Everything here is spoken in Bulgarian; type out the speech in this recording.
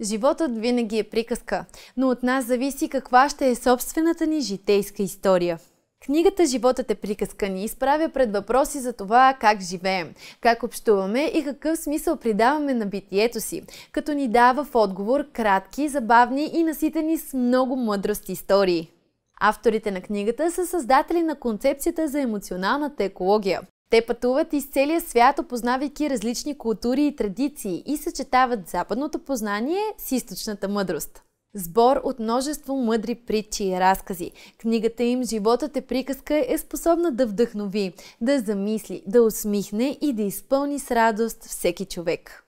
Животът винаги е приказка, но от нас зависи каква ще е собствената ни житейска история. Книгата Животът е приказка ни изправя пред въпроси за това как живеем, как общуваме и какъв смисъл придаваме на битието си, като ни дава в отговор кратки, забавни и наситени с много мъдрост истории. Авторите на книгата са създатели на концепцията за емоционалната екология, те пътуват из целия свят, опознавайки различни култури и традиции и съчетават западното познание с източната мъдрост. Сбор от множество мъдри притчи и разкази. Книгата им «Животът е приказка» е способна да вдъхнови, да замисли, да усмихне и да изпълни с радост всеки човек.